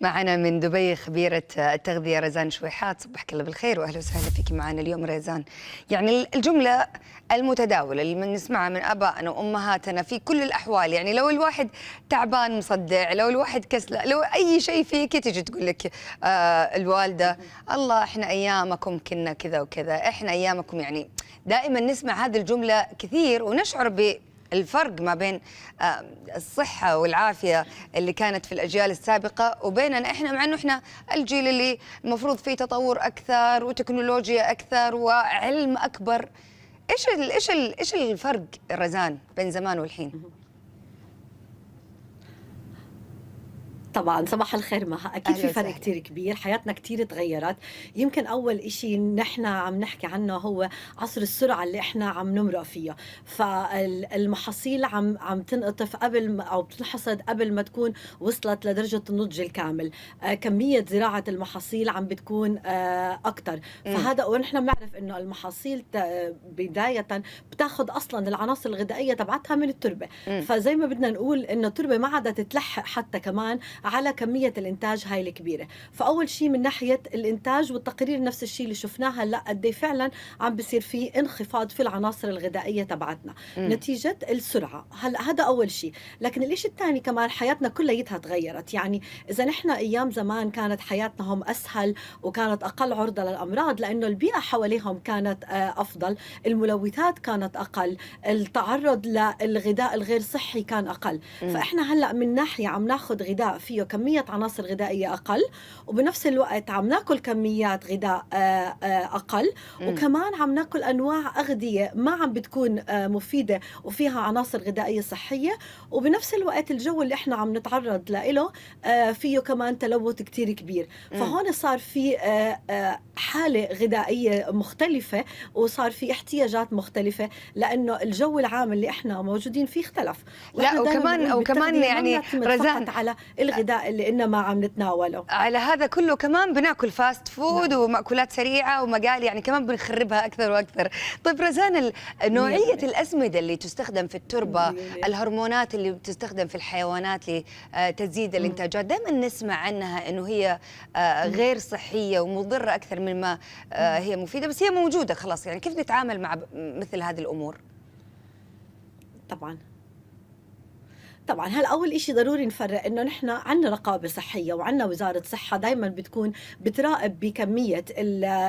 معنا من دبي خبيرة التغذية رزان شويحات صبحك الله بالخير وأهلا وسهلا فيك معنا اليوم رزان يعني الجملة المتداولة اللي نسمعها من أبائنا وأمهاتنا في كل الأحوال يعني لو الواحد تعبان مصدع لو الواحد كسل لو أي شيء فيك تجي تقول لك آه الوالدة الله إحنا أيامكم كنا كذا وكذا إحنا أيامكم يعني دائما نسمع هذه الجملة كثير ونشعر ب الفرق ما بين آه، الصحة والعافية اللي كانت في الأجيال السابقة وبيننا إحنا مع أنه إحنا الجيل اللي المفروض فيه تطور أكثر وتكنولوجيا أكثر وعلم أكبر إيش ال إيش إيش الفرق رزان بين زمان والحين؟ طبعا صباح الخير مها اكيد في فرق كثير كبير حياتنا كثير تغيرت يمكن اول شيء نحن عم نحكي عنه هو عصر السرعه اللي احنا عم نمرق فيها فالمحاصيل عم عم تنقطف قبل او بتنحصد قبل ما تكون وصلت لدرجه النضج الكامل آه، كميه زراعه المحاصيل عم بتكون آه، اكثر فهذا ونحن بنعرف انه المحاصيل بدايه بتاخذ اصلا العناصر الغذائيه تبعتها من التربه فزي ما بدنا نقول انه التربه ما عادت تلحق حتى كمان على كميه الانتاج هاي الكبيره فاول شيء من ناحيه الانتاج والتقرير نفس الشيء اللي شفناه هلا قد إيه فعلا عم بصير في انخفاض في العناصر الغذائيه تبعتنا م. نتيجه السرعه هلا هذا اول شيء لكن الشيء الثاني كمان حياتنا كليتها تغيرت يعني اذا نحن ايام زمان كانت حياتنا هم اسهل وكانت اقل عرضه للامراض لانه البيئه حواليهم كانت آه، افضل الملوثات كانت اقل التعرض للغذاء الغير صحي كان اقل م. فاحنا هلا من ناحيه عم ناخذ غذاء في فيه كمية عناصر غذائية أقل وبنفس الوقت عم ناكل كميات غذاء آه، آه، أقل وكمان عم ناكل أنواع أغذية ما عم بتكون آه، مفيدة وفيها عناصر غذائية صحية وبنفس الوقت الجو اللي احنا عم نتعرض له فيه كمان تلوث كتير كبير فهون صار في حالة غذائية مختلفة وصار في احتياجات مختلفة لأنه الجو العام اللي احنا موجودين فيه اختلف لا وكمان وكمان يعني رزان على الغذاء الغداء اللي إنا ما عم نتناوله على هذا كله كمان بناكل فاست فود نعم. ومأكولات سريعة ومقال يعني كمان بنخربها أكثر وأكثر طيب رزان نوعية الأسمدة اللي تستخدم في التربة الهرمونات اللي بتستخدم في الحيوانات لتزيد آه، الإنتاجات دائما نسمع عنها أنه هي آه، غير صحية ومضرة أكثر مما آه، هي مفيدة بس هي موجودة خلاص يعني كيف نتعامل مع مثل هذه الأمور؟ طبعا طبعا هلا اول شيء ضروري نفرق انه نحن عندنا رقابه صحيه وعندنا وزاره صحه دائما بتكون بتراقب بكميه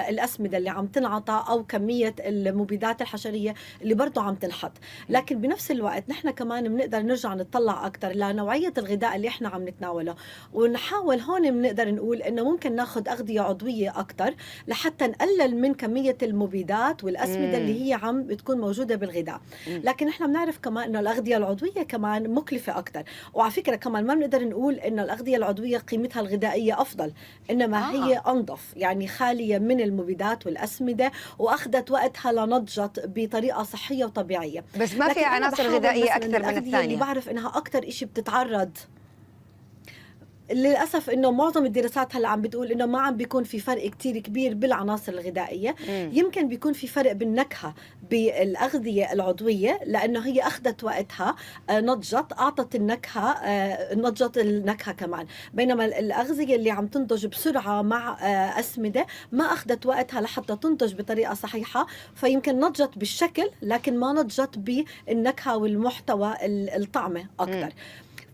الاسمده اللي عم تنعطى او كميه المبيدات الحشريه اللي برضه عم تنحط لكن بنفس الوقت نحن كمان بنقدر نرجع نطلع اكثر لنوعيه الغذاء اللي احنا عم نتناوله ونحاول هون بنقدر نقول انه ممكن ناخذ اغذيه عضويه اكثر لحتى نقلل من كميه المبيدات والاسمده مم. اللي هي عم بتكون موجوده بالغذاء لكن احنا بنعرف كمان انه الاغذيه العضويه كمان مكلفه مكلفه اكثر وعلى فكره كمان ما بنقدر نقول انه الاغذيه العضويه قيمتها الغذائيه افضل انما آه. هي انظف يعني خاليه من المبيدات والاسمده واخذت وقتها لنضجت بطريقه صحيه وطبيعيه بس ما في عناصر غذائيه اكثر من الثانيه اللي بعرف انها اكثر شيء بتتعرض للاسف انه معظم الدراسات هلا عم بتقول انه ما عم بيكون في فرق كتير كبير بالعناصر الغذائيه مم. يمكن بيكون في فرق بالنكهه بالاغذيه العضويه لانه هي اخذت وقتها آه، نضجت اعطت النكهه آه، نضجت النكهه كمان بينما الاغذيه اللي عم تنضج بسرعه مع آه، اسمده ما اخذت وقتها لحتى تنضج بطريقه صحيحه فيمكن نضجت بالشكل لكن ما نضجت بالنكهه والمحتوى الطعمه اكثر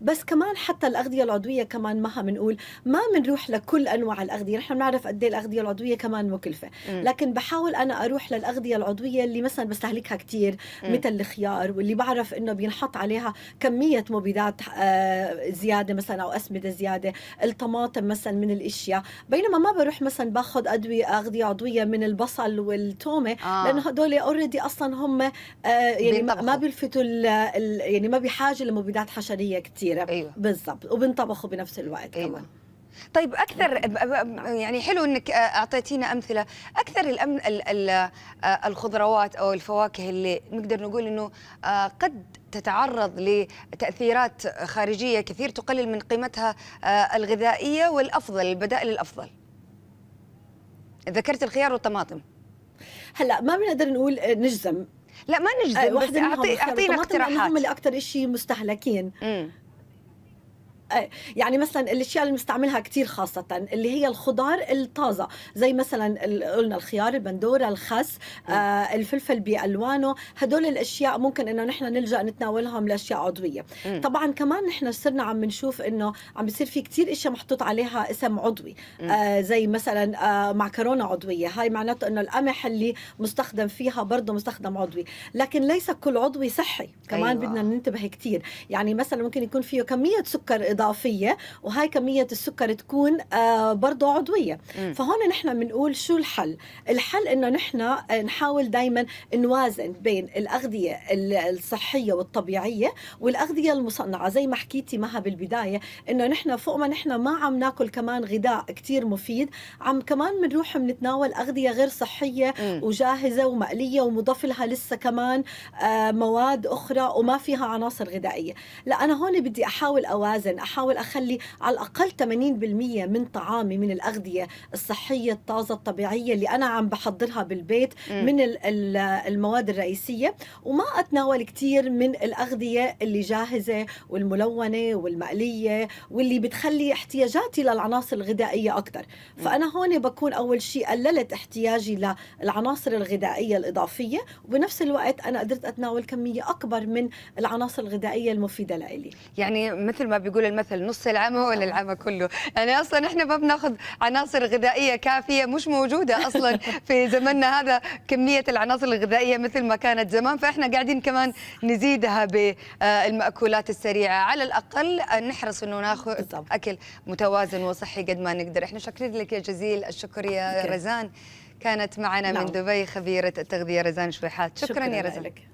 بس كمان حتى الأغذية العضوية كمان مها بنقول ما بنروح لكل أنواع الأغذية نحن بنعرف قد إيه الأغذية العضوية كمان مكلفة لكن بحاول أنا أروح للأغذية العضوية اللي مثلا بستهلكها كثير مثل الخيار واللي بعرف إنه بينحط عليها كمية مبيدات آه، زيادة مثلا أو أسمدة زيادة الطماطم مثلا من الأشياء بينما ما بروح مثلا باخذ أدوية أغذية عضوية من البصل والتومة آه. لأنه هدول اوريدي أصلا هم آه، يعني ما بيلفتوا يعني ما بحاجة لمبيدات حشرية كثير كبيره أيوة. بالضبط وبنطبخوا بنفس الوقت أيوة. كمان طيب اكثر يعني حلو انك آه، اعطيتينا امثله اكثر الأم آه، الخضروات او الفواكه اللي نقدر نقول انه آه، قد تتعرض لتاثيرات خارجيه كثير تقلل من قيمتها الغذائيه والافضل البدائل الافضل ذكرت الخيار والطماطم هلا ما بنقدر نقول نجزم لا ما نجزم بس اعطينا يعني اقتراحات هم اللي اكثر شيء مستهلكين يعني مثلا الاشياء اللي بنستعملها كثير خاصه اللي هي الخضار الطازه زي مثلا قلنا الخيار البندوره الخس آه الفلفل بالوانه هدول الاشياء ممكن انه نحن نلجا نتناولهم لاشياء عضويه مم. طبعا كمان نحن صرنا عم نشوف انه عم بيصير في كثير اشياء محطوط عليها اسم عضوي آه زي مثلا آه معكرونه عضويه هاي معناته انه القمح اللي مستخدم فيها برضه مستخدم عضوي لكن ليس كل عضوي صحي كمان أيوة. بدنا ننتبه كثير يعني مثلا ممكن يكون فيه كميه سكر اضافيه وهاي كميه السكر تكون آه، برضه عضويه م. فهون نحن بنقول شو الحل الحل انه نحن آه، نحاول دائما نوازن بين الاغذيه الصحيه والطبيعيه والاغذيه المصنعه زي ما حكيتي مها بالبدايه انه نحن فوق ما نحن ما عم ناكل كمان غذاء كتير مفيد عم كمان بنروح بنتناول اغذيه غير صحيه م. وجاهزه ومقليه ومضاف لها لسه كمان آه، مواد اخرى وما فيها عناصر غذائيه لا انا هون بدي احاول اوازن احاول اخلي على الاقل 80% من طعامي من الاغذيه الصحيه الطازه الطبيعيه اللي انا عم بحضرها بالبيت م. من المواد الرئيسيه وما اتناول كثير من الاغذيه اللي جاهزه والملونه والمقليه واللي بتخلي احتياجاتي للعناصر الغذائيه اكثر فانا هون بكون اول شيء قللت احتياجي للعناصر الغذائيه الاضافيه وبنفس الوقت انا قدرت اتناول كميه اكبر من العناصر الغذائيه المفيده لإلي يعني مثل ما بيقول المثل نص العمى ولا العمى كله يعني اصلا احنا ما بناخذ عناصر غذائيه كافيه مش موجوده اصلا في زمننا هذا كميه العناصر الغذائيه مثل ما كانت زمان فاحنا قاعدين كمان نزيدها بالمأكولات السريعه على الاقل نحرص انه ناخذ اكل متوازن وصحي قد ما نقدر احنا شاكرين لك يا جزيل الشكر يا رزان كانت معنا نعم. من دبي خبيرة التغذية رزان شويحات شكرا, شكرا يا رزان لك.